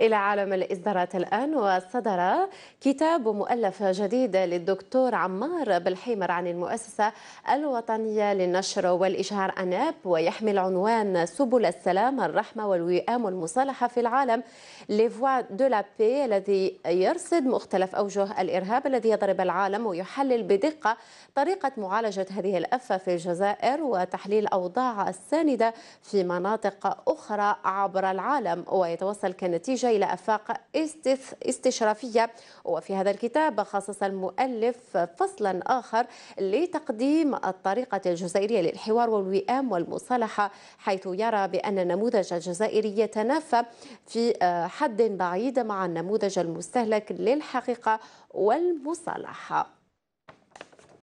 إلى عالم الإصدارات الآن وصدر كتاب مؤلف جديد للدكتور عمار بالحيمر عن المؤسسة الوطنية للنشر والإشهار أناب ويحمل عنوان سبل السلام الرحمة والوئام والمصالحة في العالم ليفوا دو لا بي الذي يرصد مختلف أوجه الإرهاب الذي يضرب العالم ويحلل بدقة طريقة معالجة هذه الأفة في الجزائر وتحليل أوضاع الساندة في مناطق أخرى عبر العالم ويتوصل كانت النتيجة إلى أفاق استشرافية وفي هذا الكتاب خصص المؤلف فصلا آخر لتقديم الطريقة الجزائرية للحوار والوئام والمصالحة حيث يرى بأن النموذج الجزائري يتنافى في آه، حد بعيد مع النموذج المستهلك للحقيقة والمصالحة